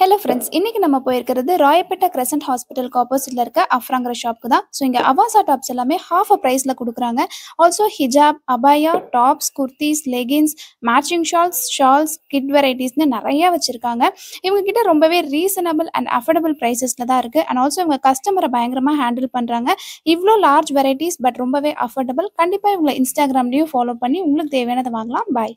hello friends இன்னைக்கு நம்ம போயிருக்கிறது ராயப்பேட்டை கிரசன்ட் ஹாஸ்பிட்டலுக்கு ஆப்போசிட்ல இருக்க அஃப்ராங்கிற ஷாப்க்கு தான் ஸோ இங்கே அவாசா டாப்ஸ் எல்லாமே ஹாஃப் அ ப்ரைஸில் கொடுக்குறாங்க ஆல்சோ ஹிஜாப் அபாயா tops kurtis leggings matching shawls shawls kid வெரைட்டிஸ்னு நிறைய வச்சுருக்காங்க இவங்க கிட்ட ரொம்பவே ரீசனபிள் அண்ட் அஃபோர்டபுள் ப்ரைஸஸில் தான் இருக்குது அண்ட் ஆல்சோ இவங்க கஸ்டமரை பயங்கரமாக ஹேண்டில் பண்ணுறாங்க இவ்வளோ லார்ஜ் வெரைட்டிஸ் பட் ரொம்பவே அஃபோர்டபுள் கண்டிப்பாக இவங்களை இன்ஸ்டாகிராம்லேயும் ஃபாலோ பண்ணி உங்களுக்கு தேவையானதை வாங்கலாம் பாய்